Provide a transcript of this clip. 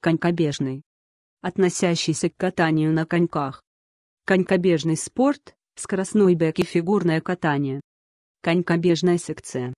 конькобежный, относящийся к катанию на коньках. Конькобежный спорт, скоростной бег и фигурное катание. Конькобежная секция.